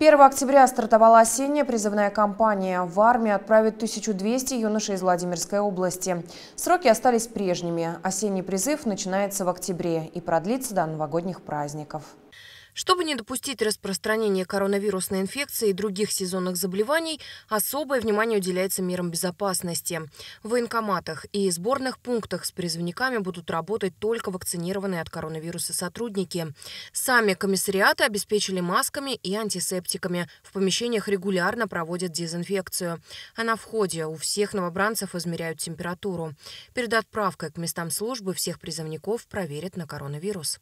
1 октября стартовала осенняя призывная кампания. В армию отправят 1200 юношей из Владимирской области. Сроки остались прежними. Осенний призыв начинается в октябре и продлится до новогодних праздников. Чтобы не допустить распространения коронавирусной инфекции и других сезонных заболеваний, особое внимание уделяется мерам безопасности. В военкоматах и сборных пунктах с призывниками будут работать только вакцинированные от коронавируса сотрудники. Сами комиссариаты обеспечили масками и антисептиками. В помещениях регулярно проводят дезинфекцию. А на входе у всех новобранцев измеряют температуру. Перед отправкой к местам службы всех призывников проверят на коронавирус.